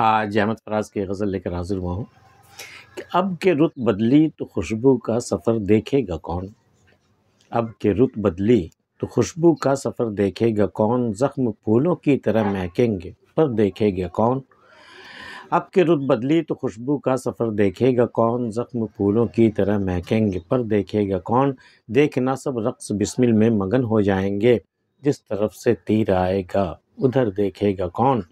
आज अहमद फराज की गज़ल लेकर हाजिर हुआ हूँ कि अब के रुत बदली तो खुशबू का सफ़र देखेगा कौन अब के रुत बदली तो खुशबू का सफ़र देखेगा कौन ज़ख्म फूलों की तरह महकेंगे पर देखेगा कौन अब के रुत बदली तो खुशबू का सफ़र देखेगा कौन ज़ख्म फूलों की तरह महकेंगे पर देखेगा कौन देखना सब रक्स बिस्मिल में मगन हो जाएंगे जिस तरफ से तीर आएगा उधर देखेगा कौन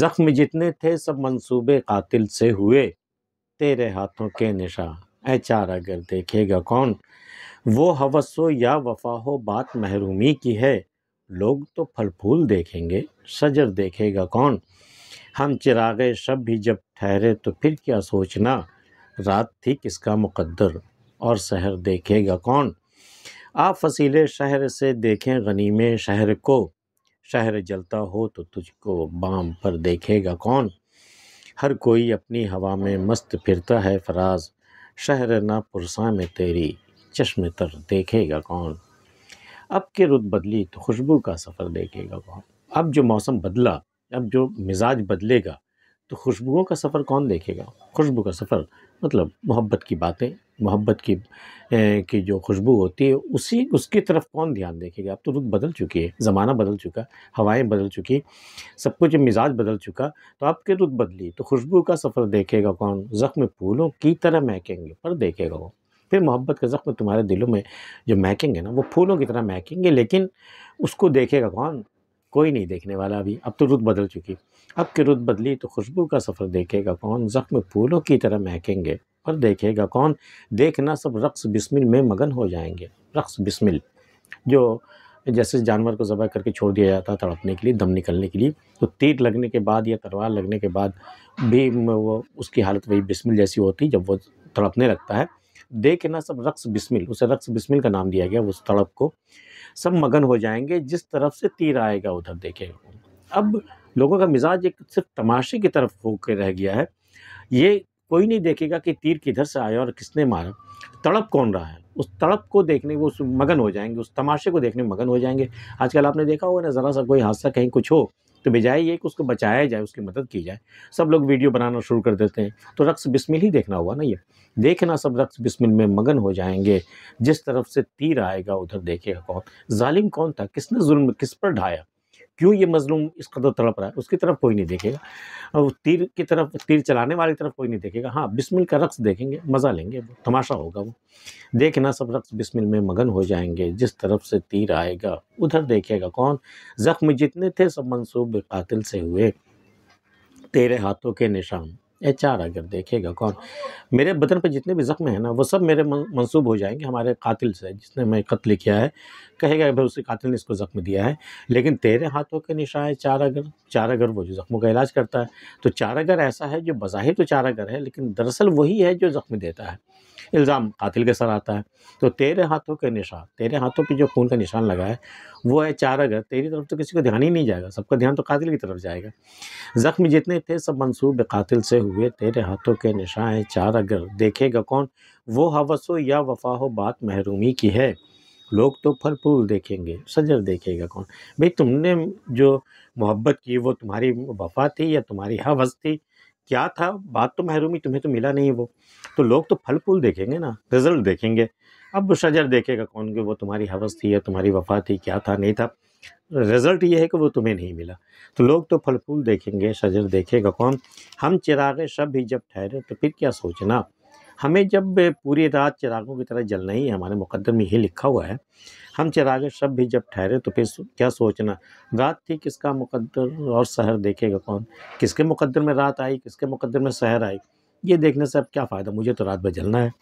जख्म जितने थे सब मंसूबे कातिल से हुए तेरे हाथों के निशा ए चार अगर देखेगा कौन वो हवस हो या वफा हो बात महरूमी की है लोग तो फल फूल देखेंगे सजर देखेगा कौन हम चिरागे शब भी जब ठहरे तो फिर क्या सोचना रात थी किसका मुकद्दर और शहर देखेगा कौन आप फसीले शहर से देखें गनीमे शहर को शहर जलता हो तो तुझको बाम पर देखेगा कौन हर कोई अपनी हवा में मस्त फिरता है फराज शहर ना पुरसा में तेरी चश्मे तर देखेगा कौन अब के रुत बदली तो खुशबू का सफ़र देखेगा कौन अब जो मौसम बदला अब जो मिजाज बदलेगा तो खुशबुओं का सफ़र कौन देखेगा खुशबू का सफ़र मतलब मोहब्बत की बातें मोहब्बत की की जो खुशबू होती है उसी उसकी तरफ कौन ध्यान देखेगा अब तो रुख बदल चुकी है ज़माना बदल चुका हवाएं बदल चुकी सब कुछ मिजाज बदल चुका तो आपके रुख बदली तो खुशबू का सफ़र देखेगा कौन ज़ख्म फूलों की तरह महकेंगे पर देखेगा वो फिर मोहब्बत का ज़ख्म तुम्हारे दिलों में जो महकेंगे ना वो फूलों की तरह महकेंगे लेकिन उसको देखेगा कौन कोई नहीं देखने वाला अभी अब तो रुत बदल चुकी अब की रुत बदली तो खुशबू का सफ़र देखेगा कौन ज़ख्म फूलों की तरह महकेंगे पर देखेगा कौन देखना सब रक्स बिस्मिल में मगन हो जाएंगे रक्स बिस्मिल जो जैसे जानवर को ज़बह करके छोड़ दिया जाता है तड़पने के लिए दम निकलने के लिए तो तीर लगने के बाद या तलवार लगने के बाद भी वो उसकी हालत वही बिस्मिल जैसी होती जब वो तड़पने लगता है देखना ना सब रक्स बिस्मिल उसे रक्स बिस्मिल का नाम दिया गया उस तड़प को सब मगन हो जाएंगे जिस तरफ से तीर आएगा उधर देखेगा अब लोगों का मिजाज एक सिर्फ तमाशे की तरफ होकर रह गया है ये कोई नहीं देखेगा कि तीर किधर से आया और किसने मारा तड़प कौन रहा है उस तड़प को देखने वो उस मगन हो जाएंगे उस तमाशे को देखने में मगन हो जाएंगे आजकल आपने देखा होगा ना ज़रा सा कोई हादसा कहीं कुछ हो तो बजाय ये कि उसको बचाया जाए उसकी मदद की जाए सब लोग वीडियो बनाना शुरू कर देते हैं तो रक्स बिस्मिल ही देखना हुआ ना ये देखना सब रक्स बिस्मिल में मगन हो जाएंगे जिस तरफ से तीर आएगा उधर देखेगा कौन जालिम कौन था किसने जुल्म किस पर ढाया क्यों ये मजलूम इस कदर तड़प रहा है उसकी तरफ कोई नहीं देखेगा और तीर की तरफ तीर चलाने वाली तरफ कोई नहीं देखेगा हाँ बिस्मिल का रक्स देखेंगे मज़ा लेंगे वो तमाशा होगा वो देखना सब रक्स बिस्मिल में मगन हो जाएंगे जिस तरफ से तीर आएगा उधर देखेगा कौन ज़ख्म जितने थे सब मनसूब कातिल से हुए तेरे हाथों के निशान एच आर अगर देखेगा कौन मेरे बदन पर जितने भी ज़ख्म हैं ना वो सब मेरे मंसूब हो जाएंगे हमारे कातिल से जिसने मैं कत्ल किया है कहेगा भाई उसी कातिल ने इसको ज़ख्म दिया है लेकिन तेरे हाथों के निशान है चारागर चारागर वो जो ज़ख्मों का इलाज करता है तो चारागर ऐसा है जो बज़ाहिर तो चारागर है लेकिन दरअसल वही है जो ज़ख्म देता है इल्ज़ाम कातिल के सर आता है तो तेरे हाथों के निशान तेरे हाथों पे जो खून का निशान लगा है वो है चार अगर तेरी तरफ तो किसी को ध्यान ही नहीं जाएगा सबका ध्यान तो कातिल की तरफ जाएगा ज़ख्म जितने थे सब मंसूब कातिल से हुए तेरे हाथों के निशान है चार अगर देखेगा कौन वो हवसो या वफा हो बात महरूमी की है लोग तो फल फूल देखेंगे सजर देखेगा कौन भाई तुमने जो मोहब्बत की वो तुम्हारी वफा थी या तुम्हारी हवस थी क्या था बात तो महरूमी तुम्हें तो मिला नहीं वो तो लोग तो फल फूल देखेंगे ना रिजल्ट देखेंगे अब शजर देखेगा कौन कि वो तुम्हारी हवस थी या तुम्हारी वफा थी क्या था नहीं था रिज़ल्ट ये है कि वो तुम्हें नहीं मिला तो लोग तो फल फूल देखेंगे शजर देखेगा कौन हम चिरागे शब ही जब ठहरे तो फिर क्या सोचना हमें जब पूरी रात चिरागों की तरह जलना ही है हमारे मुकदम में लिखा हुआ है हम चिराग शब भी जब ठहरे तो फिर क्या सोचना रात थी किसका मुकद्दर और शहर देखेगा कौन किसके मुकद्दर में रात आई किसके मुकद्दर में शहर आई ये देखने से अब क्या फ़ायदा मुझे तो रात जलना है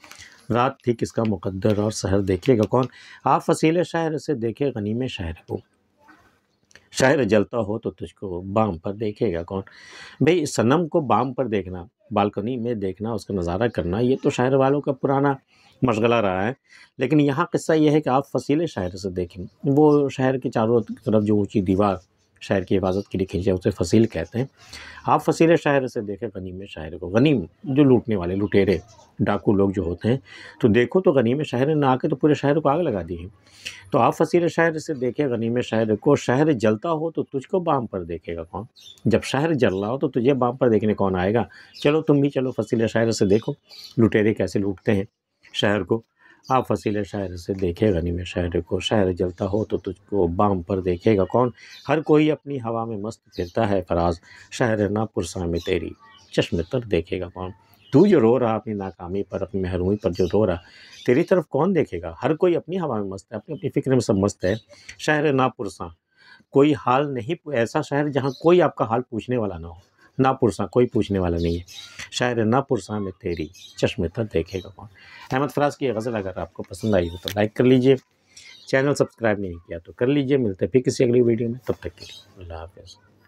रात थी किसका मुकद्दर और शहर देखेगा कौन आप फसीले शहर से देखे गनीम शहर को शहर जलता हो तो तुझको बाम पर देखेगा कौन भाई सनम को बाम पर देखना बालकनी में देखना उसका नज़ारा करना ये तो शहर वालों का पुराना मशगला रहा है लेकिन यहाँ किस्सा यह है कि आप फसीले शहर से देखें वो शहर के चारों तरफ जो ऊँची दीवार शहर की हिफाजत के लिए जाए उसे फसील कहते हैं आप फसीले शहर से देखें गनीम शहर को गनीम जो लूटने वाले लुटेरे डाकू लोग जो होते हैं तो देखो तो गनीम शहर ने आके तो पूरे शहर को आग लगा दी है तो आप फसीले शहर से देखें गनीम शहर को शहर जलता हो तो तुझको बाम पर देखेगा कौन जब शहर जल रहा हो तो तुझे बाम पर देखने कौन आएगा चलो तुम भी चलो फसीले शहर से देखो लुटेरे कैसे लूटते हैं शायर को आप फसीले शायर से देखेगा नहीं मैं शायर को शायर जलता हो तो तुझको बाम पर देखेगा कौन हर कोई अपनी हवा में मस्त फिरता है फराज शायर ना पुरसा में तेरी चश्मे तर देखेगा कौन तू जो रो रहा अपनी नाकामी पर अपनी महरूमी पर जो रो रहा तेरी तरफ कौन देखेगा हर कोई अपनी हवा में मस्त है अपनी अपनी फिक्र में सब मस्त है शायर ना पुरसा कोई हाल नहीं ऐसा शहर जहाँ कोई आपका हाल पूछने वाला ना हो ना पुरसा कोई पूछने वाला नहीं है शायर पुरसा में तेरी चश्मे तर तो देखेगा कौन अहमद फराज की गज़ल अगर आपको पसंद आई हो तो लाइक कर लीजिए चैनल सब्सक्राइब नहीं किया तो कर लीजिए मिलते फिर किसी अगली वीडियो में तब तक के लिए अल्लाह हाफ़